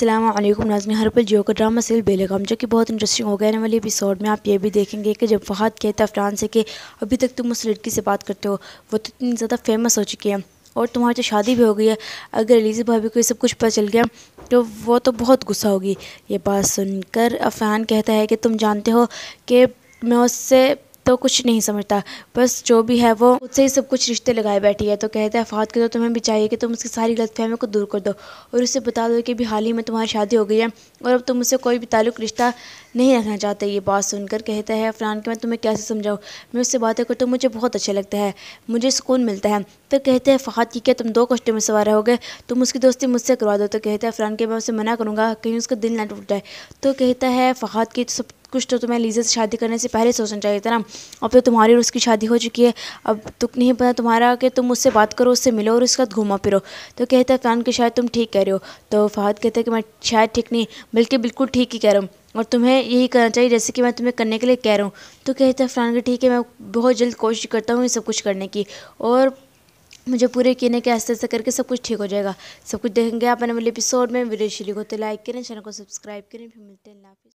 असलम नाजमी हरपल जियो का drama seal बेलेगाम जो कि बहुत इंटरेस्टिंग हो गया है वाले एपिसोड में आप ये भी देखेंगे कि जब फहद कहता है फ्रान से कि अभी तक तुम उस लड़की से बात करते हो वो तो इतनी ज़्यादा फेमस हो चुकी है और तुम्हारी तो शादी भी हो गई है अगर एलिजा भाभी को ये सब कुछ पता चल गया तो वो तो बहुत गुस्सा होगी ये बात सुनकर अफरान कहता है कि तुम जानते हो कि मैं उससे तो कुछ नहीं समझता बस जो भी है वो उससे ही सब कुछ रिश्ते लगाए बैठी है तो कहते हैं फ़ात के तो तुम्हें भी चाहिए कि तुम उसकी सारी गलतफहमी को दूर कर दो और उसे बता दो कि भी हाल ही में तुम्हारी शादी हो गई है और अब तुम उससे कोई भी ताल्लुक रिश्ता नहीं रखना चाहते ये बात सुनकर कहता है अफरान के मैं तुम्हें कैसे समझाऊँ मैं उससे बातें करता हूँ मुझे बहुत अच्छा लगता है मुझे सुकून मिलता है तो कहते हैं फ़ात की क्या तुम दो कष्ट में सवार हो गए तुम उसकी दोस्ती मुझसे करवा दो तो कहता है अफरान के मैं उसे मना करूँगा कहीं उसका दिल ना टूट जाए तो कहता है फ़ात की सब कुछ तो तुम्हें लीजा से शादी करने से पहले सोचना चाहिए था ना अब तो तुम्हारी और उसकी शादी हो चुकी है अब तुक नहीं पता तुम्हारा कि तुम उससे बात करो उससे मिलो और उसके बाद घूमा फिरो तो कहता है फैन कि शायद तुम ठीक कह रहे हो तो फहद कहते हैं कि मैं शायद ठीक नहीं बल्कि बिल्कुल ठीक ही कह रहा हूँ और तुम्हें यही करना चाहिए जैसे कि मैं तुम्हें करने के लिए कह रहा हूँ तो कहता है फ़लान के ठीक है मैं बहुत जल्द कोशिश करता हूँ ये सब कुछ करने की और मुझे पूरे कहने के ऐसे ऐसे करके सब कुछ ठीक हो जाएगा सब कुछ देखेंगे आप अपने वाले एपिसोड में वीडियो शुरू तो को तो लाइक करें चैनल को सब्सक्राइब करें फिर मिलते हैं